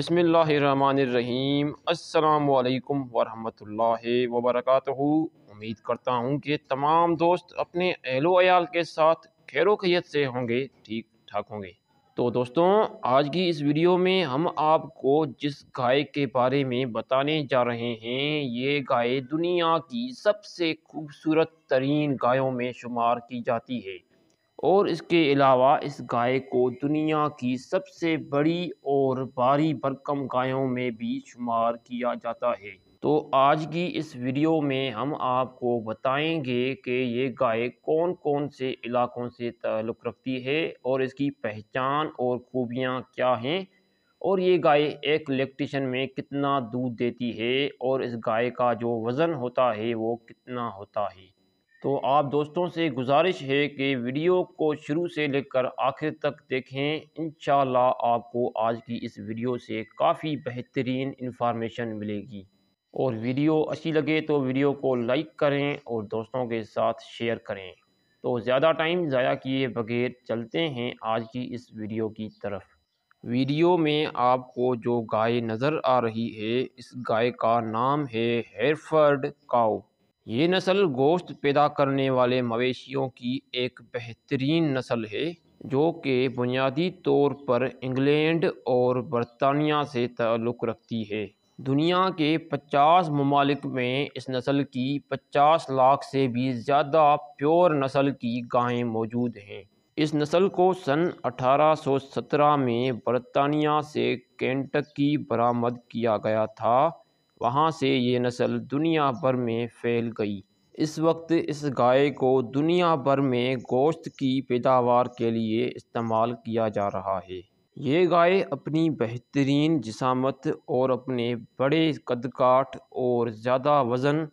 बसमीम् अल्लाम वरहमतुल्लाह वबरकत उम्मीद करता हूँ कि तमाम दोस्त अपने अहलो अयाल के साथ खैर खैत से होंगे ठीक ठाक होंगे तो दोस्तों आज की इस वीडियो में हम आपको जिस गाय के बारे में बताने जा रहे हैं ये गाय दुनिया की सबसे खूबसूरत तरीन गायों में शुमार की जाती है और इसके अलावा इस गाय को दुनिया की सबसे बड़ी और भारी भरकम गायों में भी शुमार किया जाता है तो आज की इस वीडियो में हम आपको बताएंगे कि ये गाय कौन कौन से इलाकों से ताल्लुक़ रखती है और इसकी पहचान और खूबियाँ क्या हैं और ये गाय एक इलेक्ट्रिशन में कितना दूध देती है और इस गाय का जो वज़न होता है वो कितना होता है तो आप दोस्तों से गुजारिश है कि वीडियो को शुरू से लेकर आखिर तक देखें इन आपको आज की इस वीडियो से काफ़ी बेहतरीन इन्फॉर्मेशन मिलेगी और वीडियो अच्छी लगे तो वीडियो को लाइक करें और दोस्तों के साथ शेयर करें तो ज़्यादा टाइम ज़ाया किए बगैर चलते हैं आज की इस वीडियो की तरफ वीडियो में आपको जो गाय नज़र आ रही है इस गाय का नाम है हेरफर्ड काउ ये नस्ल गोश्त पैदा करने वाले मवेशियों की एक बेहतरीन नस्ल है जो कि बुनियादी तौर पर इंग्लैंड और बरतानिया से ताल्लुक़ रखती है दुनिया के 50 ममालिक में इस नस्ल की 50 लाख से भी ज़्यादा प्योर नस्ल की गायें मौजूद हैं इस नस्ल को सन 1817 में बरतानिया से कैंटकी बरामद किया गया था वहाँ से ये नस्ल दुनिया भर में फैल गई इस वक्त इस गाय को दुनिया भर में गोश्त की पैदावार के लिए इस्तेमाल किया जा रहा है ये गाय अपनी बेहतरीन जिसामत और अपने बड़े कदकाठ और ज़्यादा वज़न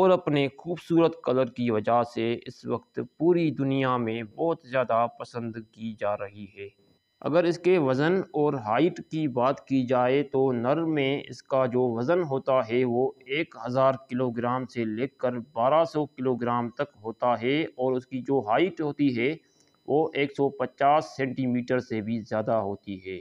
और अपने खूबसूरत कलर की वजह से इस वक्त पूरी दुनिया में बहुत ज़्यादा पसंद की जा रही है अगर इसके वज़न और हाइट की बात की जाए तो नर में इसका जो वज़न होता है वो एक हज़ार किलोग्राम से लेकर बारह सौ किलोग्राम तक होता है और उसकी जो हाइट होती है वो एक सौ पचास सेंटीमीटर से भी ज़्यादा होती है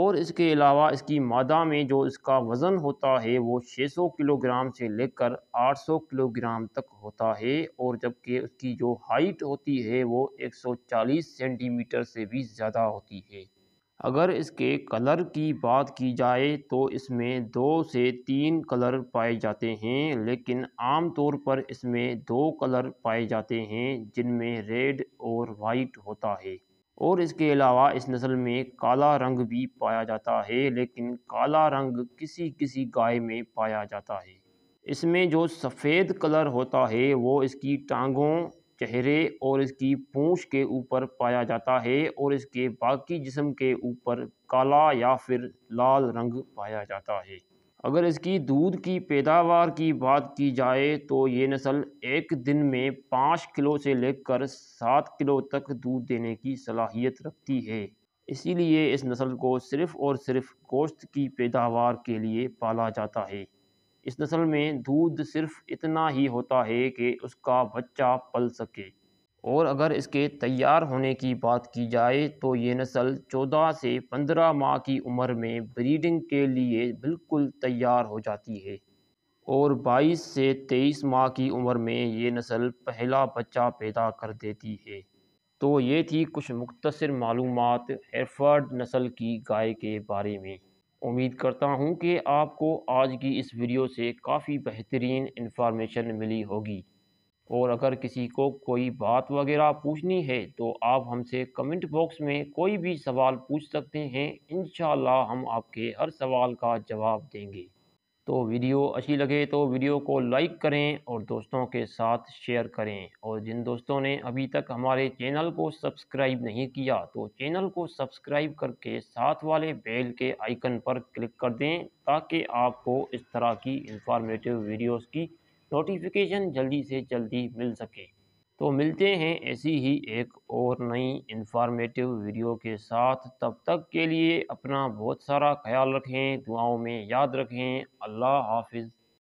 और इसके अलावा इसकी मादा में जो इसका वज़न होता है वो 600 किलोग्राम से लेकर 800 किलोग्राम तक होता है और जबकि उसकी जो हाइट होती है वो 140 सेंटीमीटर से भी ज़्यादा होती है अगर इसके कलर की बात की जाए तो इसमें दो से तीन कलर पाए जाते हैं लेकिन आम तौर पर इसमें दो कलर पाए जाते हैं जिनमें रेड और वाइट होता है और इसके अलावा इस नस्ल में काला रंग भी पाया जाता है लेकिन काला रंग किसी किसी गाय में पाया जाता है इसमें जो सफ़ेद कलर होता है वो इसकी टांगों चेहरे और इसकी पूंछ के ऊपर पाया जाता है और इसके बाकी जिस्म के ऊपर काला या फिर लाल रंग पाया जाता है अगर इसकी दूध की पैदावार की बात की जाए तो ये नस्ल एक दिन में पाँच किलो से लेकर सात किलो तक दूध देने की सलाहियत रखती है इसीलिए इस नस्ल को सिर्फ़ और सिर्फ गोश्त की पैदावार के लिए पाला जाता है इस नस्ल में दूध सिर्फ इतना ही होता है कि उसका बच्चा पल सके और अगर इसके तैयार होने की बात की जाए तो ये नस्ल 14 से 15 माह की उम्र में ब्रीडिंग के लिए बिल्कुल तैयार हो जाती है और 22 से 23 माह की उम्र में ये नस्ल पहला बच्चा पैदा कर देती है तो ये थी कुछ मुख्तर मालूम हेरफर्ड नस्ल की गाय के बारे में उम्मीद करता हूँ कि आपको आज की इस वीडियो से काफ़ी बेहतरीन इन्फॉर्मेशन मिली होगी और अगर किसी को कोई बात वगैरह पूछनी है तो आप हमसे कमेंट बॉक्स में कोई भी सवाल पूछ सकते हैं इन हम आपके हर सवाल का जवाब देंगे तो वीडियो अच्छी लगे तो वीडियो को लाइक करें और दोस्तों के साथ शेयर करें और जिन दोस्तों ने अभी तक हमारे चैनल को सब्सक्राइब नहीं किया तो चैनल को सब्सक्राइब करके साथ वाले बेल के आइकन पर क्लिक कर दें ताकि आपको इस तरह की इंफॉर्मेटिव वीडियोस की नोटिफिकेशन जल्दी से जल्दी मिल सके तो मिलते हैं ऐसी ही एक और नई इन्फॉर्मेटिव वीडियो के साथ तब तक के लिए अपना बहुत सारा ख्याल रखें दुआओं में याद रखें अल्लाह हाफिज़